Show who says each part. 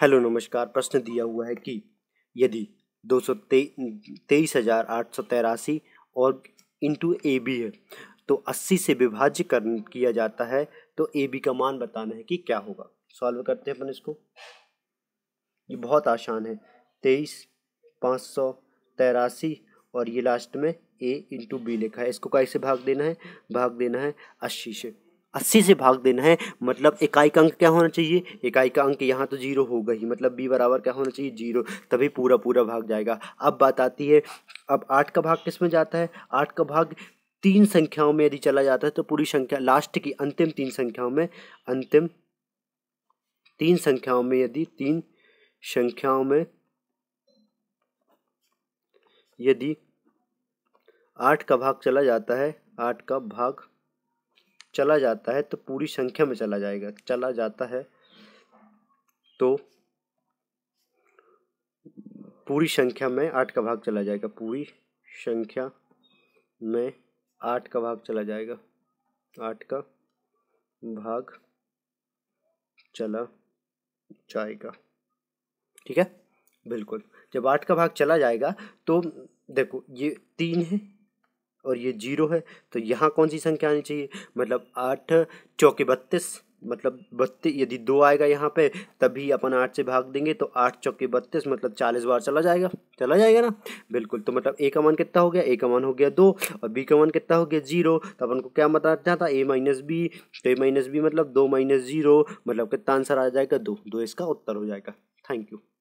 Speaker 1: hello नमस्कार प्रश्न दिया हुआ है कि यदि दो सौ तेईस हज़ार आठ सौ तेरासी और इंटू ए बी है तो अस्सी से विभाज्य कर किया जाता है तो ए बी का मान बताना है कि क्या होगा सॉल्व करते हैं अपन इसको ये बहुत आसान है तेईस पाँच सौ तेरासी और ये लास्ट में ए इंटू बी लिखा है इसको कैसे भाग देना है भाग देना है अस्सी से अस्सी से भाग देना है मतलब इकाई का अंक क्या होना चाहिए इकाई का अंक यहाँ तो जीरो होगा ही मतलब बी बराबर क्या होना चाहिए जीरो तभी पूरा पूरा भाग जाएगा अब बात आती है अब आठ का भाग किस में जाता है आठ का भाग तीन संख्याओं में यदि चला जाता है तो पूरी संख्या लास्ट की अंतिम तीन संख्याओं में अंतिम तीन संख्याओं में यदि तीन संख्याओं में यदि आठ का भाग चला जाता है आठ का भाग चला जाता है तो पूरी संख्या में चला जाएगा चला जाता है तो पूरी संख्या में आठ का भाग चला जाएगा पूरी संख्या में आठ का भाग चला जाएगा आठ का भाग चला जाएगा ठीक है बिल्कुल जब आठ का भाग चला जाएगा तो देखो ये तीन है और ये जीरो है तो यहाँ कौन सी संख्या आनी चाहिए मतलब आठ चौके बत्तीस मतलब बत्तीस यदि दो आएगा यहाँ पे तभी अपन आठ से भाग देंगे तो आठ चौके बत्तीस मतलब चालीस बार चला जाएगा चला जाएगा ना बिल्कुल तो मतलब ए का मान कितना हो गया ए का मान हो गया दो और बी का मान कितना हो गया जीरो तो अपन को क्या बताना था ए माइनस बी तो ए माइनस बी मतलब दो माइनस जीरो मतलब कितना आंसर आ जाएगा दो दो इसका उत्तर हो जाएगा थैंक यू